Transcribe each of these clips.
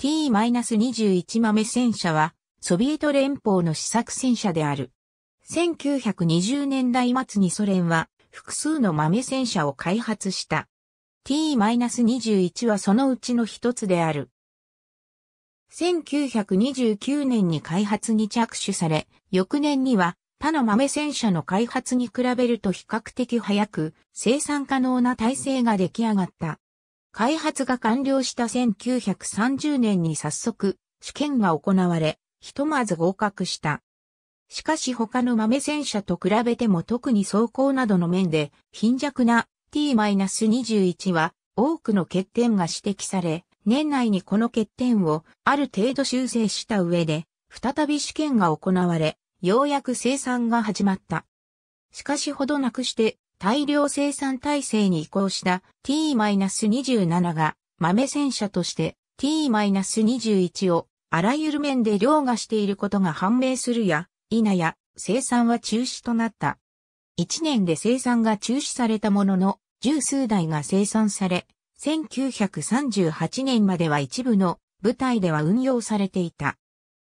T-21 豆戦車は、ソビエト連邦の試作戦車である。1920年代末にソ連は、複数の豆戦車を開発した。T-21 はそのうちの一つである。1929年に開発に着手され、翌年には他の豆戦車の開発に比べると比較的早く生産可能な体制が出来上がった。開発が完了した1930年に早速、試験が行われ、ひとまず合格した。しかし他の豆戦車と比べても特に走行などの面で貧弱な T-21 は多くの欠点が指摘され、年内にこの欠点をある程度修正した上で、再び試験が行われ、ようやく生産が始まった。しかしほどなくして大量生産体制に移行した T-27 が豆戦車として T-21 をあらゆる面で凌駕していることが判明するや、否や生産は中止となった。1年で生産が中止されたものの、十数台が生産され、1938年までは一部の部隊では運用されていた。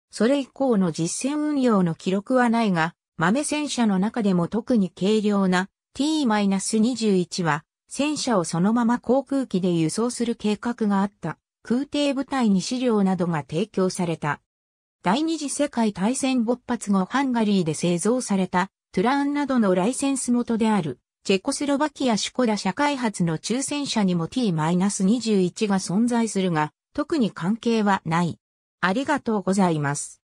それ以降の実戦運用の記録はないが、豆戦車の中でも特に軽量な T-21 は戦車をそのまま航空機で輸送する計画があった空挺部隊に資料などが提供された。第二次世界大戦勃発後ハンガリーで製造されたトゥラーンなどのライセンス元であるチェコスロバキアシュコダ社開発の抽選車にも T-21 が存在するが特に関係はない。ありがとうございます。